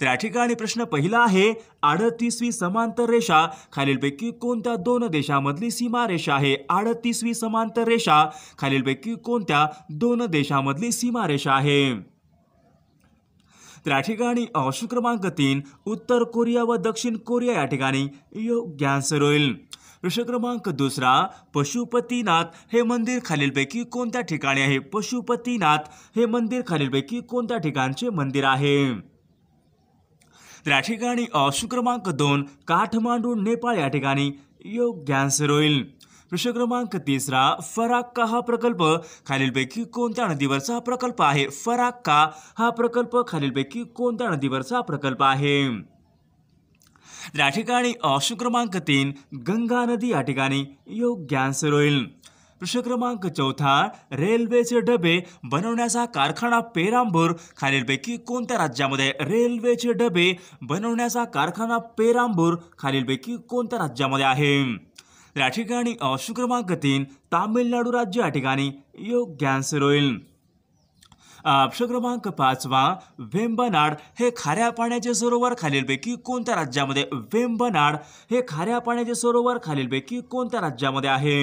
त्या ठिकाणी प्रश्न पहिला आहे अडतीसवी समांतर रेषा खालीलपैकी कोणत्या दोन देशामधली सीमारेषा आहे अडतीसवी समांतर रेषा खालीलपैकी कोणत्या दोन देशामधली सीमारेषा आहे त्या ठिकाणी अंश क्रमांक तीन उत्तर कोरिया व दक्षिण कोरिया या ठिकाणी योग्य आन्सर होईल प्रश्न क्रमांक दुसरा पशुपतीनाथ हे मंदिर खालीलपैकी कोणत्या ठिकाणी आहे पशुपतीनाथ हे मंदिर खालीलपैकी कोणत्या ठिकाणचे मंदिर आहे तर ठिकाणी ऑप्शन क्रमांक दोन काठमांडू नेपाळ या ठिकाणी योग्य आन्सर होईल प्रश्न क्रमांक तिसरा फराक्का हा प्रकल्प खालीलपैकी कोणत्या नदीवरचा प्रकल्प आहे फराक्का हा प्रकल्प खालीलपैकी कोणत्या नदीवरचा प्रकल्प आहे या ठिकाणी शुक्रमांक क्रमांक तीन गंगा नदी या ठिकाणी योग्य आन्सर होईल प्रश्न क्रमांक चौथा रेल्वेचे डबे बनवण्याचा कारखाना पेरांबूर खालीलपैकी कोणत्या राज्यामध्ये रेल्वेचे डबे बनवण्याचा कारखाना पेरांबूर खालीलपैकी कोणत्या राज्यामध्ये आहे या ठिकाणी ऑप्शन क्रमांक तीन तामिळनाडू राज्य या ठिकाणी योग्य आन्सर होईल ऑप्शन क्रमांक पाचवा वेंबनाड हे खाऱ्या पाण्याचे सरोवर खालीलपैकी कोणत्या राज्यामध्ये वेंबनाड हे खाऱ्या पाण्याचे सरोवर खालीलपैकी कोणत्या राज्यामध्ये आहे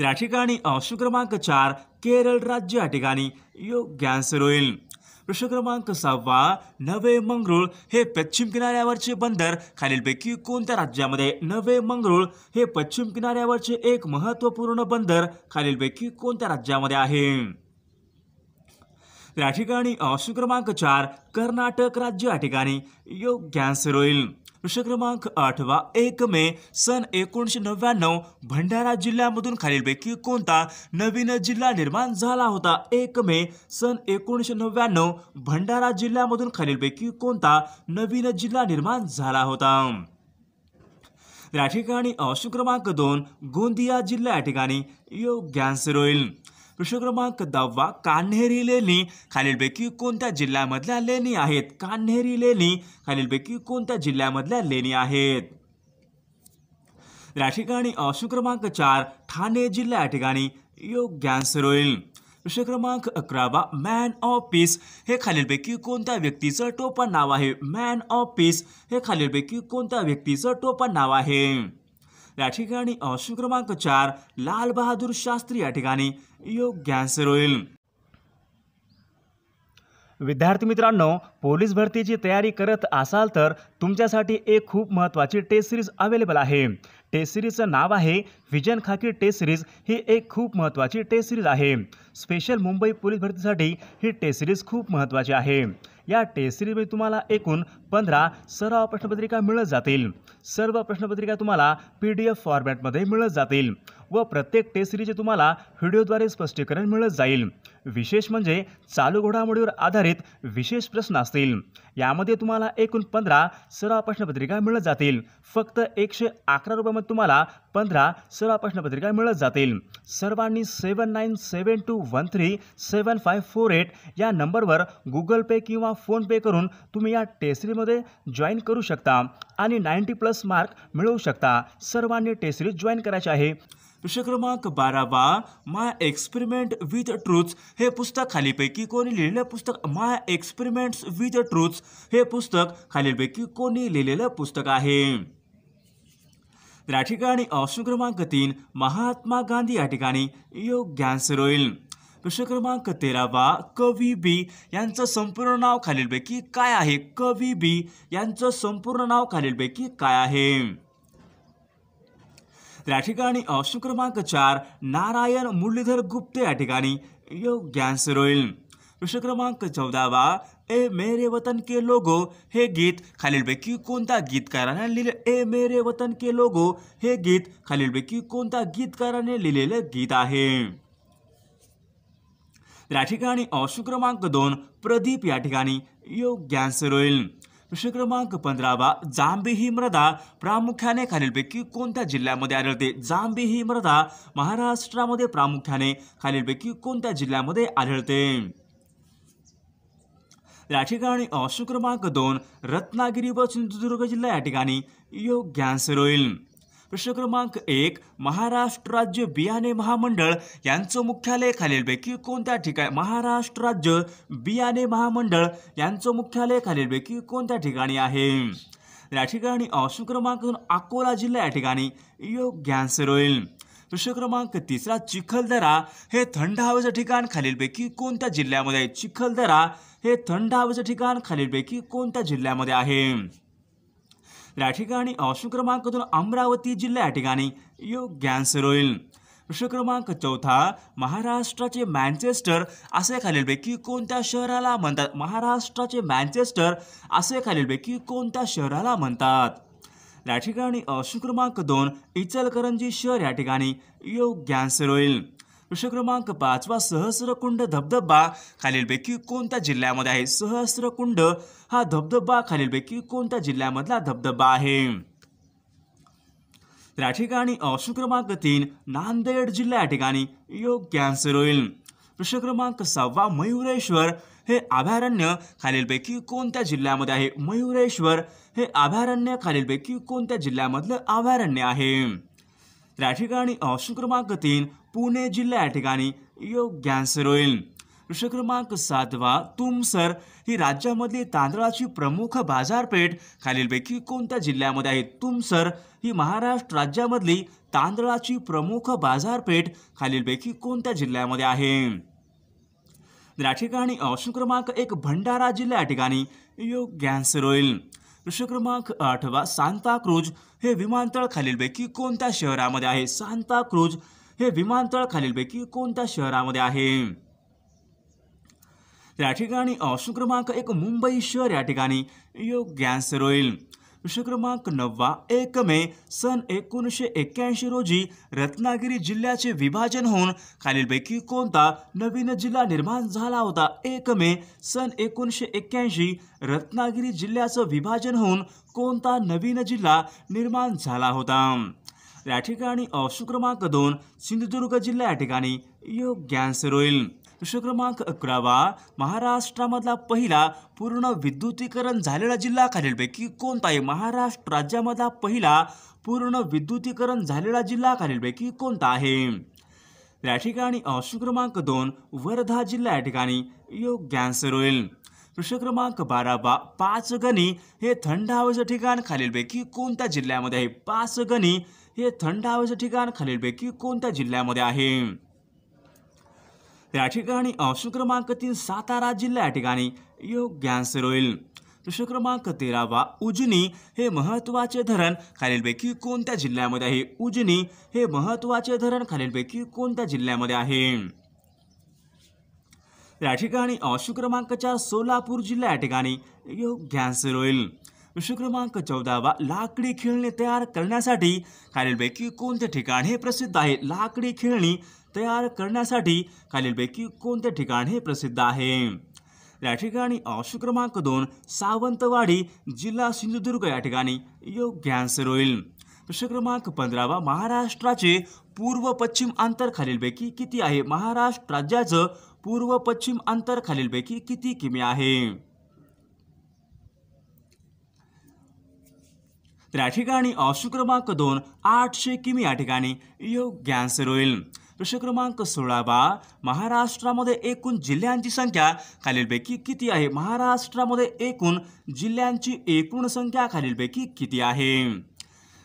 या ठिकाणी अंश क्रमांक चार केरळ राज्य या ठिकाणी योग्य आन्सर होईल प्रश्न क्रमांक सहावा नवे मंगरुळ हे पश्चिम किनाऱ्यावरचे बंदर खालीलपैकी कोणत्या राज्यामध्ये नवे मंगरुळ हे पश्चिम किनाऱ्यावरचे एक महत्त्वपूर्ण बंदर खालीलपैकी कोणत्या राज्यामध्ये आहे या ठिकाणी अंश क्रमांक चार कर्नाटक राज्य या ठिकाणी योग्य आन्सर होईल प्रश्न क्रमांक आठवा एक मे सन एकोणीसशे नव्याण्णव भंडारा जिल्ह्यामधून खालीलपैकी कोणता नवीन जिल्हा निर्माण झाला होता एक मे सन एकोणीसशे नव्याण्णव भंडारा जिल्ह्यामधून खालीलपैकी कोणता नवीन जिल्हा निर्माण झाला होता या ठिकाणी अशुक्रमांक दोन गोंदिया जिल्हा या ठिकाणी योग्य आन्सर होईल प्रश्न क्रमांक दहावा कान्हेरी लेणी खालीलपैकी कोणत्या जिल्ह्यामधल्या लेणी आहेत कान्हेरी लेणी खालीलपैकी कोणत्या जिल्ह्यामधल्या लेणी आहेत या ठिकाणी अशु क्रमांक चार ठाणे जिल्हा या ठिकाणी योग्य आन्सर होईल प्रश्न क्रमांक अकरावा मॅन ऑफ पीस हे खालीलपैकी कोणत्या व्यक्तीचं टोपण नाव आहे मॅन ऑफ पीस हे खालीलपैकी कोणत्या व्यक्तीचं टोपण नाव आहे या ठिकाणी ऑप्शन क्रमांक चार लाल शास्त्री या ठिकाणी योग्य आन्सर होईल विद्यार्थी मित्रांनो पोलीस भरतीची तयारी करत असाल तर तुमच्यासाठी एक खूप महत्त्वाची टेस्ट सिरीज अवेलेबल आहे टेस्ट सिरीजचं नाव आहे विजन खाकी टेस्ट सिरीज ही एक खूप महत्त्वाची टेस्ट सिरीज आहे स्पेशल मुंबई पोलीस भरतीसाठी ही टेस्ट सिरीज खूप महत्त्वाची आहे या टेस्ट सिरीजमध्ये तुम्हाला एकूण पंधरा सराव प्रश्नपत्रिका मिळत जातील सर्व प्रश्नपत्रिका तुम्हाला पी डी एफ फॉर्मॅटमध्ये मिळत जातील व प्रत्येक टेस्ट सिरीजचे तुम्हाला व्हिडिओद्वारे स्पष्टीकरण मिळत जाईल विशेष म्हणजे चालू घोडामोडीवर आधारित विशेष प्रश्न असतील यामध्ये तुम्हाला एकूण पंधरा सर्व प्रश्नपत्रिका मिळत जातील फक्त एकशे अकरा रुपयामध्ये तुम्हाला पंधरा सर्व प्रश्नपत्रिका मिळत जातील सर्वांनी seven nine seven two one three seven four eight या नंबरवर गुगल पे किंवा फोनपे करून तुम्ही या टेसरीमध्ये जॉईन करू शकता आणि नाईन्टी प्लस मार्क मिळवू शकता सर्वांनी टेस्टरी जॉईन करायची आहे विषय क्रमांक बारावा माय एक्सपेरिमेंट विथ ट्रुथ हे पुस्तक खालीपैकी कोणी लिहिलेलं पुस्तक माय एक्सपेरिमेंट्स विथ ट्रूथ हे पुस्तक खालीलपैकी कोणी लिहिलेलं पुस्तक आहे त्या या ठिकाणी ऑप्शन क्रमांक तीन महात्मा गांधी या ठिकाणी योग्य आन्सर होईल प्रश्न क्रमांक तेरावा कवी बी यांचं संपूर्ण नाव खालीलपैकी काय आहे कवी बी यांचं संपूर्ण नाव खालीलपैकी काय आहे त्या ठिकाणी ऑप्शन क्रमांक चार नारायण मुरलीधर गुप्ते या ठिकाणी योग्य आन्सर होईल प्रश्न क्रमांक चौदावा ए मेरे वतन के लोगो हे गीत खालीलपैकी कोणत्या गीतकाराने लिहिले ए मेरे वतन के लोगो हे गीत खालीलपैकी कोणत्या गीतकाराने लिहिलेलं गीत आहे या ठिकाणी ऑप्शन दोन प्रदीप या ठिकाणी योग्य आन्सर होईल प्रश्न क्रमांक पंधरावा जांबी ही मृदा प्रामुख्याने खालीलपैकी कोणत्या जिल्ह्यामध्ये आढळते जांबी ही मृदा महाराष्ट्रामध्ये प्रामुख्याने खालीलपैकी कोणत्या जिल्ह्यामध्ये आढळते या ठिकाणी अंश क्रमांक दोन रत्नागिरी व सिंधुदुर्ग जिल्हा या ठिकाणी योग्य आन्सर होईल प्रश्न क्रमांक एक महाराष्ट्र राज्य बियाणे महामंडळ यांचं मुख्यालय खालीलपैकी कोणत्या ठिकाणी महाराष्ट्र राज्य बियाणे महामंडळ यांचं मुख्यालय खालीलपैकी कोणत्या ठिकाणी आहे या ठिकाणी ऑप्शन क्रमांक अकोला जिल्हा या ठिकाणी योग्य आन्सर होईल प्रश्न क्रमांक तिसरा चिखलदरा हे थंड हवेचं ठिकाण खालीलपैकी कोणत्या जिल्ह्यामध्ये आहे चिखलदरा हे थंड हवेचं ठिकाण खालीलपैकी कोणत्या जिल्ह्यामध्ये आहे या ठिकाणी ऑप्शन क्रमांक दोन अमरावती जिल्हा या ठिकाणी योग्य आन्सर होईल प्रश्न क्रमांक चौथा महाराष्ट्राचे मॅन्चेस्टर असे खालीलपैकी कोणत्या शहराला म्हणतात महाराष्ट्राचे मॅन्चेस्टर असे खालीलपैकी कोणत्या शहराला म्हणतात या ठिकाणी ऑप्शन क्रमांक दोन इचलकरंजी शहर या ठिकाणी योग्य आन्सर होईल प्रश्न क्रमांक पाचवा सहस्रकुंड धबधबा खालीलपैकी कोणत्या जिल्ह्यामध्ये आहे सहस्रकुंड हा धबधबा खालीलपैकी कोणत्या जिल्ह्यामधला धबधबा आहे या ठिकाणी ऑप्शन क्रमांक तीन नांदेड जिल्हा या ठिकाणी योग्य आन्सर होईल प्रश्न क्रमांक सहावा मयुरेश्वर हे अभयारण्य खालीलपैकी कोणत्या जिल्ह्यामध्ये आहे मयुरेश्वर हे अभयारण्य खालीलपैकी कोणत्या जिल्ह्यामधलं अभयारण्य आहे त्या ठिकाणी ऑप्शन क्रमांक तीन पुणे जिल्हा या ठिकाणी योग्य आन्सर होईल प्रश्न क्रमांक सातवा तुमसर ही राज्यामधली तांदळाची प्रमुख बाजारपेठ खालीलपैकी कोणत्या जिल्ह्यामध्ये आहे तुमसर ही महाराष्ट्र राज्यामधली तांदळाची प्रमुख बाजारपेठ खालीलपैकी कोणत्या जिल्ह्यामध्ये आहे या ठिकाणी ऑप्शन क्रमांक एक भंडारा जिल्हा या ठिकाणी योग्य आन्सर होईल प्रश्न क्रमांक आठवा सांताक्रूज हे विमानतळ खालीलपैकी कोणत्या शहरामध्ये आहे सांताक्रूज हे विमानतळ खालीलपैकी कोणत्या शहरामध्ये आहे या ठिकाणी ऑप्शन क्रमांक एक मुंबई शहर या ठिकाणी योग्य आन्सर होईल शुक्रमांक क्रमांक नववा एक मे सन एकोणीसशे एक्क्याऐंशी रोजी रत्नागिरी जिल्ह्याचे विभाजन होऊन खालीलपैकी कोणता नवीन जिल्हा निर्माण झाला होता एक मे सन एकोणीसशे एक्क्याऐंशी रत्नागिरी जिल्ह्याचं विभाजन होऊन कोणता नवीन जिल्हा निर्माण झाला होता या ठिकाणी ऑप्शन क्रमांक दोन सिंधुदुर्ग जिल्हा या ठिकाणी योग्य आन्सर होईल प्रश्न क्रमांक अकरावा महाराष्ट्रामधला पहिला पूर्ण विद्युतीकरण झालेला जिल्हा खालीलपैकी कोणता आहे महाराष्ट्र राज्यामधला पहिला पूर्ण विद्युतीकरण झालेला जिल्हा खालीलपैकी कोणता आहे या ठिकाणी ऑप्शन क्रमांक दोन वर्धा जिल्हा या ठिकाणी योग्य आन्सर होईल प्रश्न क्रमांक बारा बा पाच गणी हे थंड हवेचं ठिकाण खालीलपैकी कोणत्या जिल्ह्यामध्ये आहे पाच गणी हे थंड हवेचं ठिकाण खालीलपैकी कोणत्या जिल्ह्यामध्ये आहे त्या ठिकाणी अंश क्रमांक तीन सातारा जिल्हा या ठिकाणी योग्य आन्सर होईल प्रश्न क्रमांक तेरावा उजनी हे महत्त्वाचे धरण खालीलपैकी कोणत्या जिल्ह्यामध्ये आहे उजनी हे महत्त्वाचे धरण खालीलपैकी कोणत्या जिल्ह्यामध्ये आहे या ठिकाणी अंश सोलापूर जिल्हा या ठिकाणी योग्य आन्सर होईल प्रश्न क्रमांक चौदावा लाकडी खेळणी तयार करण्यासाठी खालीलपैकी कोणते ठिकाण हे प्रसिद्ध आहे लाकडी खेळणी तयार करण्यासाठी खालीलपैकी कोणत्या ठिकाण हे प्रसिद्ध आहे या ठिकाणी ऑप्शन क्रमांक दोन सावंतवाडी जिल्हा सिंधुदुर्ग या ठिकाणी योग्य आन्सर होईल प्रश्न क्रमांक पंधरावा महाराष्ट्राचे पूर्व पश्चिम अंतर खालीलपैकी किती आहे महाराष्ट्र राज्याचं पूर्व पश्चिम अंतर खालीलपैकी किती किमी आहे त्या ठिकाणी ऑप्शन क्रमांक दोन आठशे किमी या ठिकाणी योग्य आन्सर होईल प्रश्न क्रमांक सोळा महाराष्ट्रामध्ये एकूण जिल्ह्यांची संख्या खालीलपैकी किती आहे महाराष्ट्रामध्ये एकूण जिल्ह्यांची एकूण संख्या खालीलपैकी किती आहे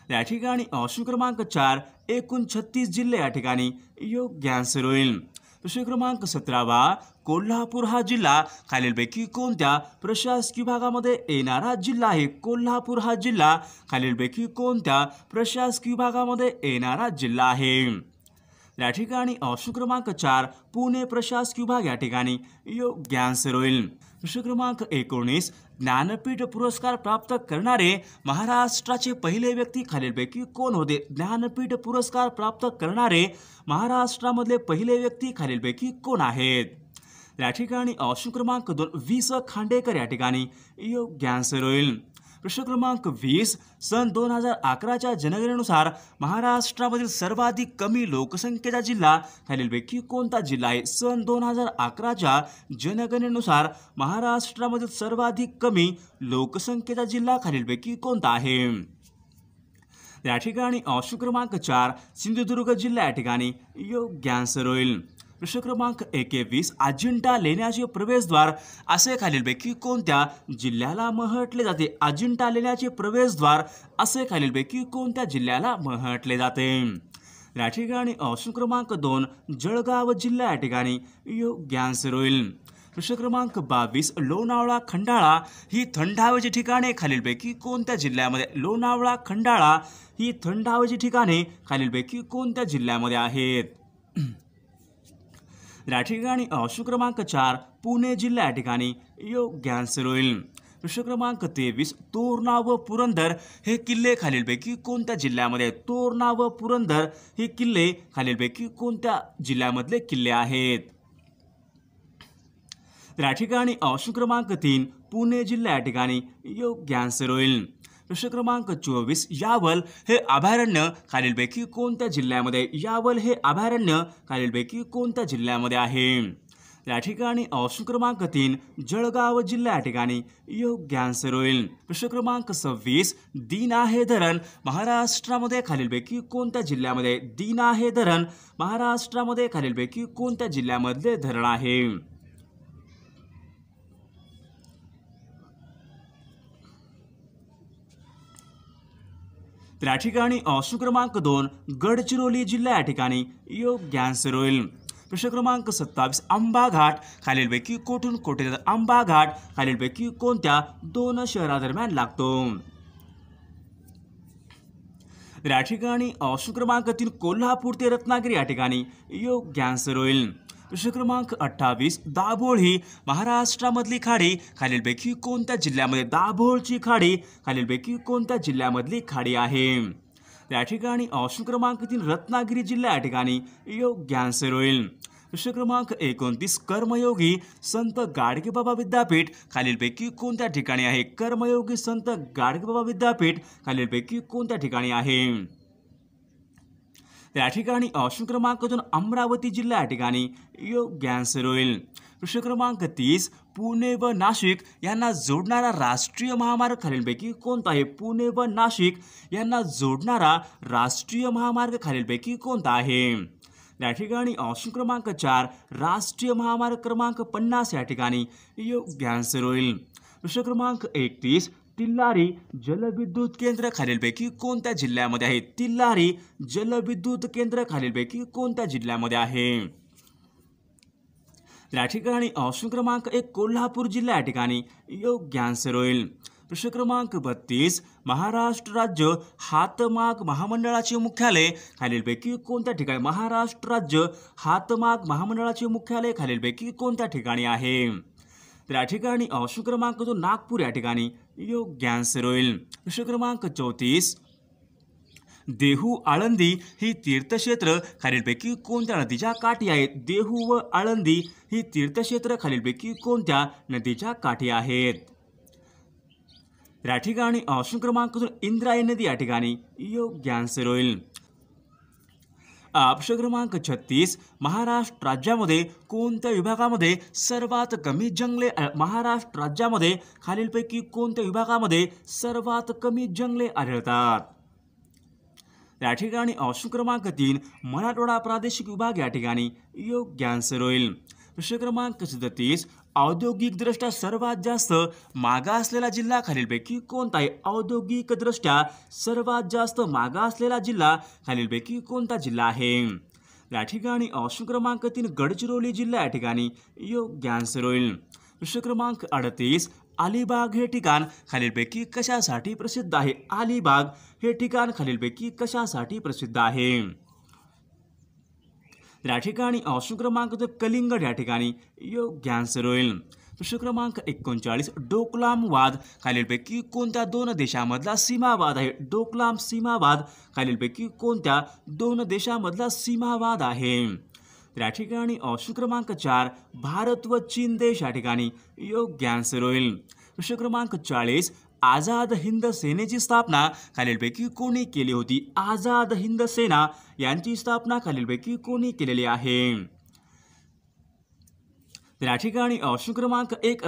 त्या ठिकाणी ऑप्शन क्रमांक चार एकूण छत्तीस जिल्हे या ठिकाणी योग्य आन्सर होईल प्रश्न क्रमांक सतरावा कोल्हापूर हा जिल्हा खालीलपैकी कोणत्या प्रशासकीय भागामध्ये येणारा जिल्हा आहे कोल्हापूर हा जिल्हा खालीलपैकी कोणत्या प्रशासकीय भागामध्ये येणारा जिल्हा आहे या ठिकाणी ऑप्शन क्रमांक चार पुणे प्रशासकीय भाग या ठिकाणी योग्य आन्सर होईल प्रश्न क्रमांक एकोणीस ज्ञानपीठ पुरस्कार प्राप्त करणारे महाराष्ट्राचे पहिले व्यक्ती खालीलपैकी कोण होते ज्ञानपीठ पुरस्कार प्राप्त करणारे महाराष्ट्रामधले पहिले व्यक्ती खालीलपैकी कोण आहेत या ठिकाणी ऑप्शन क्रमांक दोन वीस खांडेकर या ठिकाणी योग्य आन्सर होईल प्रश्न क्रमांक वीस सन दोन हजार अकराच्या जनगणनेनुसार महाराष्ट्रामधील सर्वाधिक कमी लोकसंख्येचा जिल्हा खालीलपैकी कोणता जिल्हा आहे सन दोन हजार अकराच्या जनगणनेनुसार महाराष्ट्रामधील सर्वाधिक कमी लोकसंख्येचा जिल्हा खालीलपैकी कोणता आहे या ठिकाणी ऑप्शन क्रमांक चार सिंधुदुर्ग जिल्हा या ठिकाणी योग्य आन्सर होईल प्रश्न क्रमांक एकवीस अजिंठा लेण्याचे प्रवेशद्वार असे खालीलपैकी कोणत्या जिल्ह्याला म्हटले जाते अजिंठा लेण्याचे प्रवेशद्वार असे खालीलपैकी कोणत्या जिल्ह्याला म्हटले जाते या ठिकाणी ऑप्शन क्रमांक दोन जळगाव जिल्हा या ठिकाणी योग्य आन्सर होईल प्रश्न क्रमांक बावीस लोणावळा खंडाळा ही थंड हवेची ठिकाणे खालीलपैकी कोणत्या जिल्ह्यामध्ये लोणावळा खंडाळा ही थंड हवेची ठिकाणे खालीलपैकी कोणत्या जिल्ह्यामध्ये आहेत या ठिकाणी शुक्रमांक क्रमांक चार पुणे जिल्हा या ठिकाणी योग्य आन्सर होईल प्रश्न क्रमांक तेवीस तोरणा व पुरंदर हे किल्ले खालीलपैकी कोणत्या जिल्ह्यामध्ये तोरणा व पुरंदर हे किल्ले खालीलपैकी कोणत्या जिल्ह्यामधले किल्ले आहेत या ठिकाणी क्रमांक तीन पुणे जिल्हा या ठिकाणी योग्य आन्सर होईल प्रश्न क्रमांक चोवीस यावल हे अभयारण्य खालीलपैकी कोणत्या जिल्ह्यामध्ये यावल हे अभयारण्य खालीलपैकी कोणत्या जिल्ह्यामध्ये आहे या ठिकाणी ऑप्शन क्रमांक तीन जळगाव जिल्हा या ठिकाणी योग्य आन्सर होईल प्रश्न क्रमांक सव्वीस दीना हे धरण महाराष्ट्रामध्ये खालीलपैकी कोणत्या जिल्ह्यामध्ये दीना हे धरण महाराष्ट्रामध्ये खालीलपैकी कोणत्या जिल्ह्यामधले धरण आहे त्या ठिकाणी क्रमांक दोन गडचिरोली जिल्हा या ठिकाणी योग्य आन्सर होईल प्रश्न क्रमांक सत्तावीस आंबा घाट खालीलपैकी कोठून कोठे आंबा घाट खालीलपैकी कोणत्या दोन शहरादरम्यान लागतो या ठिकाणी क्रमांक तीन कोल्हापूर ते रत्नागिरी या ठिकाणी योग्य आन्सर होईल प्रश्न क्रमांक अठ्ठावीस दाभोळ ही महाराष्ट्रामधली खाडी खालीलपैकी कोणत्या जिल्ह्यामध्ये दाभोळची खाडी खालीलपैकी कोणत्या जिल्ह्यामधली खाडी आहे या ठिकाणी ऑप्शन क्रमांक तीन रत्नागिरी जिल्हा या ठिकाणी योग्य आन्सर होईल प्रश्न क्रमांक एकोणतीस कर्मयोगी संत गाडगेबाबा विद्यापीठ खालीलपैकी कोणत्या ठिकाणी आहे कर्मयोगी संत गाडगेबाबा विद्यापीठ खालीलपैकी कोणत्या ठिकाणी आहे त्या ठिकाणी ऑप्शन क्रमांक दोन अमरावती जिल्हा या ठिकाणी योग्य आन्सर होईल प्रश्न क्रमांक तीस पुणे व नाशिक यांना जोडणारा राष्ट्रीय महामार्ग खालीलपैकी कोणता आहे पुणे व नाशिक यांना जोडणारा राष्ट्रीय महामार्ग खालीलपैकी कोणता आहे या ठिकाणी ऑप्शन क्रमांक चार राष्ट्रीय महामार्ग क्रमांक पन्नास या ठिकाणी योग्य आन्सर होईल प्रश्न क्रमांक एकतीस तिल्लारी जलविद्युत केंद्र खालीलपैकी कोणत्या जिल्ह्यामध्ये आहे तिल्लारी जलविद्युत केंद्र खालीलपैकी कोणत्या जिल्ह्यामध्ये आहे या ठिकाणी ऑप्शन क्रमांक एक कोल्हापूर जिल्हा या ठिकाणी योग्य आन्सर होईल प्रश्न क्रमांक बत्तीस महाराष्ट्र राज्य हातमाग महामंडळाचे मुख्यालय खालीलपैकी कोणत्या ठिकाणी महाराष्ट्र राज्य हातमाग महामंडळाचे मुख्यालय खालीलपैकी कोणत्या ठिकाणी आहे तर या ठिकाणी शुक्रमांक जो नागपूर या ठिकाणी योग्य आन्सर होईल शुक्रमांक चौतीस देहू आळंदी ही तीर्थक्षेत्र खालीलपैकी कोणत्या नदीच्या काठी आहेत देहू व आळंदी ही तीर्थक्षेत्र खालीलपैकी कोणत्या नदीच्या काठी आहेत या ठिकाणी शुक्रमांक इंद्राय नदी या ठिकाणी योग्य आन्सर होईल प्रश्न क्रमांक छत्तीस महाराष्ट्र राज्यामध्ये कोणत्या विभागामध्ये सर्वात कमी जंगले महाराष्ट्र राज्यामध्ये खालीलपैकी कोणत्या विभागामध्ये सर्वात कमी जंगले आढळतात या ठिकाणी ऑप्शन क्रमांक तीन मराठवाडा प्रादेशिक विभाग या ठिकाणी योग्य आन्सर होईल प्रश्न क्रमांक सदतीस औद्योगिकदृष्ट्या सर्वात जास्त मागा असलेला जिल्हा खालीलपैकी कोणता आहे औद्योगिकदृष्ट्या सर्वात जास्त मागा असलेला जिल्हा खालीलपैकी कोणता जिल्हा आहे या ठिकाणी ऑप्शन क्रमांक तीन गडचिरोली जिल्हा या ठिकाणी योग्य आन्सर होईल प्रश्न क्रमांक अडतीस अलिबाग हे ठिकाण खालीलपैकी कशासाठी प्रसिद्ध आहे अलिबाग हे ठिकाण खालीलपैकी कशासाठी प्रसिद्ध आहे त्या ठिकाणी ऑप्शन क्रमांक कलिंगड या ठिकाणी योग्य आन्सर होईल प्रश्न क्रमांक एकोणचाळीस डोकलाम वाद खालीलपैकी कोणत्या दोन देशामधला सीमावाद आहे डोकलाम सीमावाद खालीलपैकी कोणत्या दोन देशामधला सीमावाद आहे त्या ठिकाणी ऑप्शन क्रमांक चार भारत व चीन देश या ठिकाणी योग्य आन्सर होईल प्रश्न क्रमांक चाळीस आझाद हिंद सेनेची स्थापना खालीलपैकी कोणी केली होती आझाद हिंद सेना यांची स्थापना खालीलपैकी कोणी केलेली आहे त्या या ठिकाणी ऑप्शन क्रमांक एक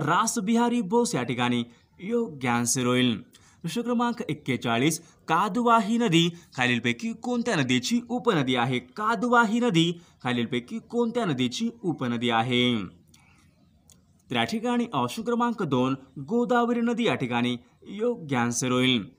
बिहारी बोस या ठिकाणी योग्य आन्सर होईल प्रश्न क्रमांक एक्केचाळीस कादुवाही नदी खालीलपैकी कोणत्या नदीची उपनदी आहे कादवाही नदी खालीलपैकी कोणत्या नदीची उपनदी आहे त्या ठिकाणी ऑप्शन क्रमांक दोन गोदावरी नदी या ठिकाणी yo gensler